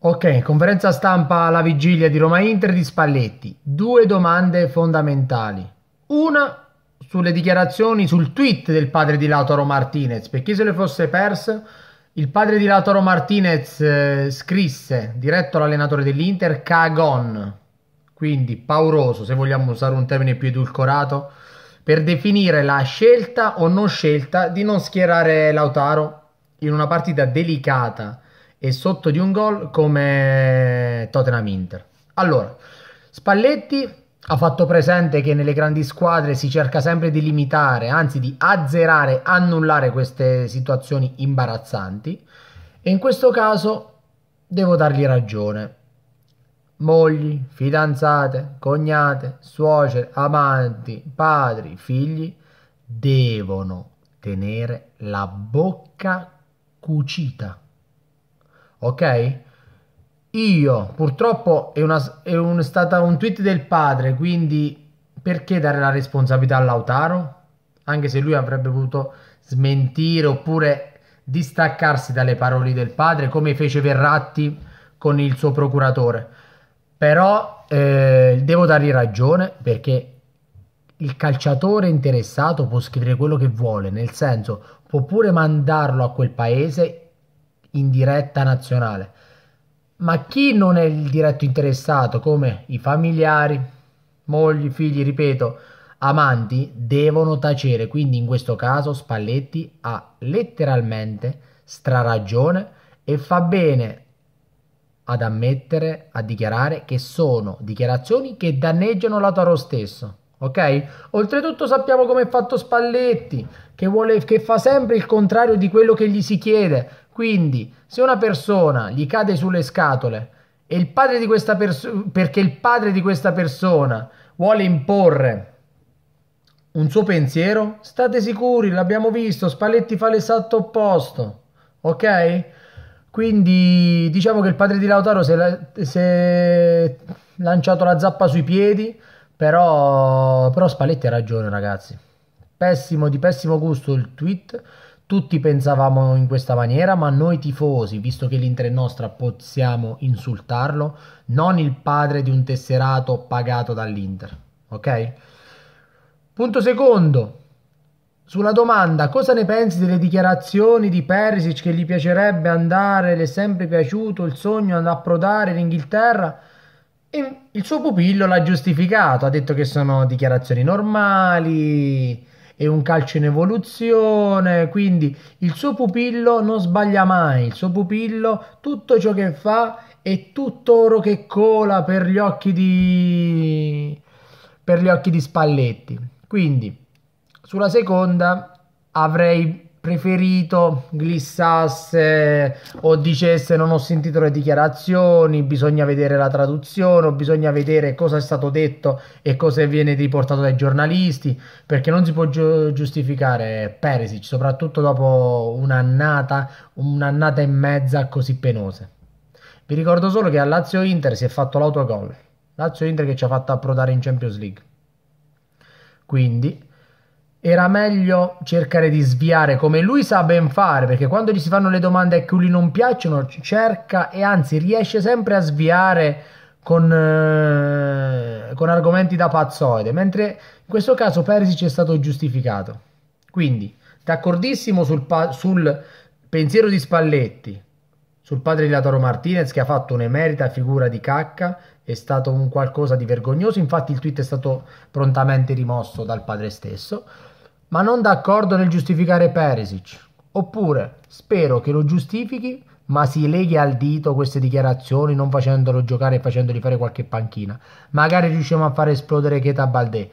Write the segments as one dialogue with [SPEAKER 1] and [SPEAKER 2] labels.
[SPEAKER 1] Ok, conferenza stampa alla vigilia di Roma Inter di Spalletti. Due domande fondamentali. Una sulle dichiarazioni sul tweet del padre di Lautaro Martinez, per chi se le fosse perse, il padre di Lautaro Martinez eh, scrisse diretto all'allenatore dell'Inter cagon, quindi pauroso, se vogliamo usare un termine più edulcorato, per definire la scelta o non scelta di non schierare Lautaro in una partita delicata e sotto di un gol come Tottenham Inter. Allora, Spalletti ha fatto presente che nelle grandi squadre si cerca sempre di limitare, anzi di azzerare, annullare queste situazioni imbarazzanti e in questo caso devo dargli ragione. Mogli, fidanzate, cognate, suocere, amanti, padri, figli devono tenere la bocca cucita ok? Io, purtroppo è, una, è, un, è stata un tweet del padre, quindi perché dare la responsabilità a Lautaro? Anche se lui avrebbe potuto smentire oppure distaccarsi dalle parole del padre, come fece Verratti con il suo procuratore. Però eh, devo dargli ragione perché il calciatore interessato può scrivere quello che vuole, nel senso può pure mandarlo a quel paese in diretta nazionale, ma chi non è il diretto interessato, come i familiari, mogli, figli, ripeto, amanti, devono tacere. Quindi in questo caso Spalletti ha letteralmente straragione e fa bene ad ammettere, a dichiarare che sono dichiarazioni che danneggiano la Toro stesso. Ok? Oltretutto sappiamo come è fatto Spalletti, che, vuole, che fa sempre il contrario di quello che gli si chiede. Quindi, se una persona gli cade sulle scatole e il padre di questa persona perché il padre di questa persona vuole imporre un suo pensiero, state sicuri, l'abbiamo visto, Spalletti fa l'esatto opposto. Ok? Quindi diciamo che il padre di Lautaro si è, la si è lanciato la zappa sui piedi, però, però Spalletti ha ragione, ragazzi. Pessimo, di pessimo gusto il tweet tutti pensavamo in questa maniera, ma noi tifosi, visto che l'Inter è nostra, possiamo insultarlo, non il padre di un tesserato pagato dall'Inter. Ok? Punto secondo. Sulla domanda, cosa ne pensi delle dichiarazioni di Perisic che gli piacerebbe andare, le è sempre piaciuto il sogno di approdare in Inghilterra? E il suo pupillo l'ha giustificato, ha detto che sono dichiarazioni normali, è un calcio in evoluzione, quindi il suo pupillo non sbaglia mai, il suo pupillo tutto ciò che fa è tutto oro che cola per gli occhi di, per gli occhi di Spalletti. Quindi sulla seconda avrei preferito glissasse o dicesse non ho sentito le dichiarazioni, bisogna vedere la traduzione o bisogna vedere cosa è stato detto e cosa viene riportato dai giornalisti, perché non si può gi- giustificare Perisic, soprattutto dopo un'annata, un'annata e mezza così penose. Vi ricordo solo che a Lazio Inter si è fatto l'autogol. Lazio Inter che ci ha fatto approdare in Champions League. Quindi era meglio cercare di sviare come lui sa ben fare, perché quando gli si fanno le domande a cui lui non piacciono, cerca e anzi riesce sempre a sviare con, eh, con argomenti da pazzoide, mentre in questo caso Persic è stato giustificato. Quindi, d'accordissimo sul, sul pensiero di Spalletti, sul padre di Latoro Martinez che ha fatto un'emerita figura di cacca, è stato un qualcosa di vergognoso, infatti il tweet è stato prontamente rimosso dal padre stesso ma non d'accordo nel giustificare Perisic. Oppure spero che lo giustifichi, ma si leghi al dito queste dichiarazioni non facendolo giocare e facendogli fare qualche panchina. Magari riusciamo a far esplodere Cheta Baldé.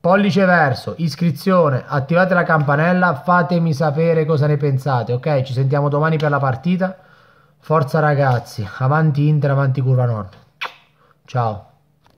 [SPEAKER 1] Pollice verso, iscrizione, attivate la campanella, fatemi sapere cosa ne pensate, ok? Ci sentiamo domani per la partita. Forza ragazzi, avanti Inter, avanti Curva Nord. Ciao.